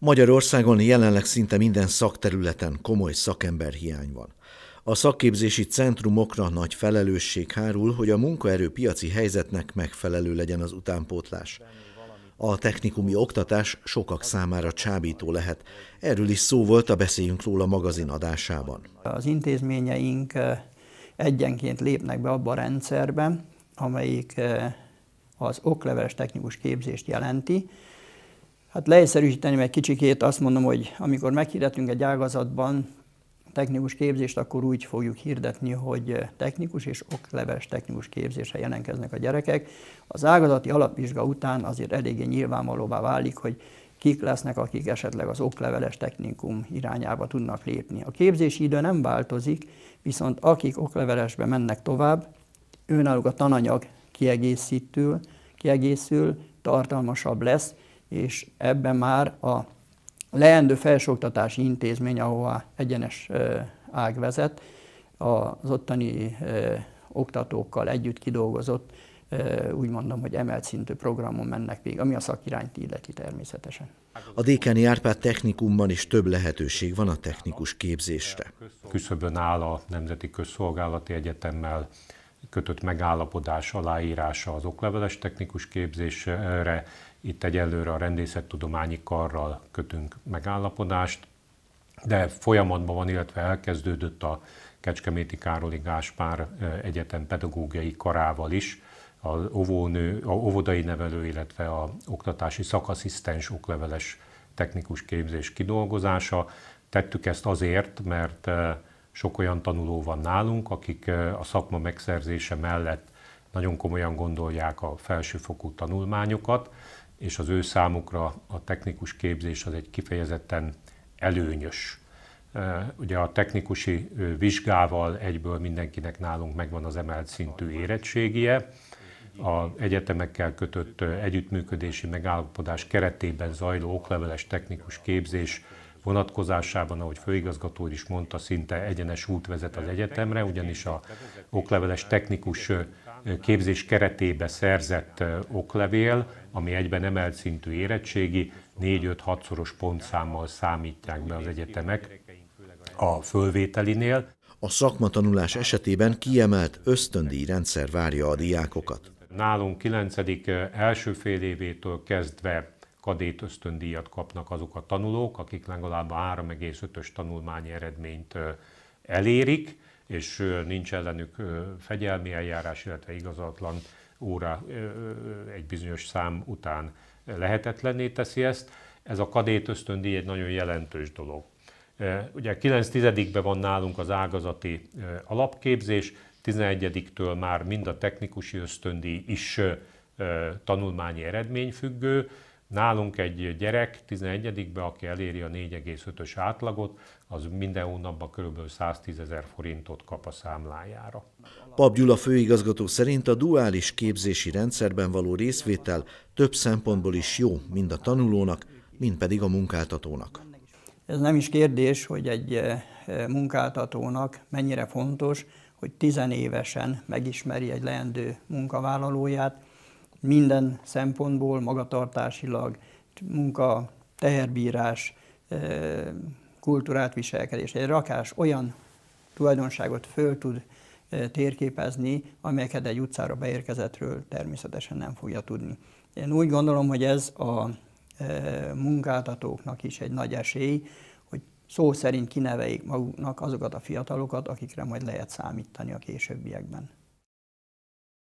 Magyarországon jelenleg szinte minden szakterületen komoly szakemberhiány van. A szakképzési centrumokra nagy felelősség hárul, hogy a munkaerőpiaci helyzetnek megfelelő legyen az utánpótlás. A technikumi oktatás sokak számára csábító lehet. Erről is szó volt a Beszéljünk róla magazin adásában. Az intézményeink egyenként lépnek be abba a rendszerbe, amelyik az okleveles technikus képzést jelenti, Hát leegyszerűsíteni egy kicsikét, azt mondom, hogy amikor meghirdetünk egy ágazatban technikus képzést, akkor úgy fogjuk hirdetni, hogy technikus és okleves technikus képzésre jelentkeznek a gyerekek. Az ágazati alapvizsga után azért eléggé nyilvánvalóvá válik, hogy kik lesznek, akik esetleg az okleveles technikum irányába tudnak lépni. A képzési idő nem változik, viszont akik oklevelesbe mennek tovább, őnáluk a tananyag kiegészítő, kiegészül, tartalmasabb lesz, és ebben már a leendő felsőoktatási intézmény, ahová egyenes ág vezet, az ottani oktatókkal együtt kidolgozott, úgy mondom, hogy emelt szintű programon mennek végig, ami a szakirányt illeti természetesen. A Dékeni Árpád technikumban is több lehetőség van a technikus képzésre. Küszöbön áll a Nemzeti Közszolgálati Egyetemmel kötött megállapodás aláírása az okleveles technikus képzésre. Itt egyelőre a rendészettudományi karral kötünk megállapodást, de folyamatban van, illetve elkezdődött a Kecskeméti Károli Gáspár eh, Egyetem pedagógiai karával is, az óvónő, a óvodai nevelő, illetve a oktatási szakaszisztens okleveles technikus képzés kidolgozása. Tettük ezt azért, mert eh, sok olyan tanuló van nálunk, akik a szakma megszerzése mellett nagyon komolyan gondolják a felsőfokú tanulmányokat, és az ő számukra a technikus képzés az egy kifejezetten előnyös. Ugye a technikusi vizsgával egyből mindenkinek nálunk megvan az emelt szintű érettségie, a egyetemekkel kötött együttműködési megállapodás keretében zajló okleveles technikus képzés vonatkozásában, ahogy főigazgató is mondta, szinte egyenes út vezet az egyetemre, ugyanis a okleveles technikus képzés keretébe szerzett oklevél, ami egyben emelt szintű érettségi, 4-5-6 szoros pontszámmal számítják be az egyetemek a fölvételinél. A szakmatanulás esetében kiemelt ösztöndíj rendszer várja a diákokat. Nálunk 9. első fél évétől kezdve kadét ösztöndíjat kapnak azok a tanulók, akik legalább 3,5-ös tanulmányi eredményt elérik, és nincs ellenük fegyelmi eljárás, illetve igazatlan óra egy bizonyos szám után lehetetlenné teszi ezt. Ez a kadét ösztöndíj egy nagyon jelentős dolog. Ugye 9 10 van nálunk az ágazati alapképzés, 11-től már mind a technikusi ösztöndíj is tanulmányi eredményfüggő, függő, Nálunk egy gyerek 11-be, aki eléri a 4,5-ös átlagot, az minden hónapban kb. 110 ezer forintot kap a számlájára. Pap Gyula főigazgató szerint a duális képzési rendszerben való részvétel több szempontból is jó, mind a tanulónak, mind pedig a munkáltatónak. Ez nem is kérdés, hogy egy eh, munkáltatónak mennyire fontos, hogy tizenévesen megismeri egy leendő munkavállalóját, minden szempontból, magatartásilag, munka, teherbírás, kultúrát, viselkedés. Egy rakás olyan tulajdonságot föl tud térképezni, amelyeket egy utcára beérkezetről természetesen nem fogja tudni. Én úgy gondolom, hogy ez a munkáltatóknak is egy nagy esély, hogy szó szerint kineveik maguknak azokat a fiatalokat, akikre majd lehet számítani a későbbiekben.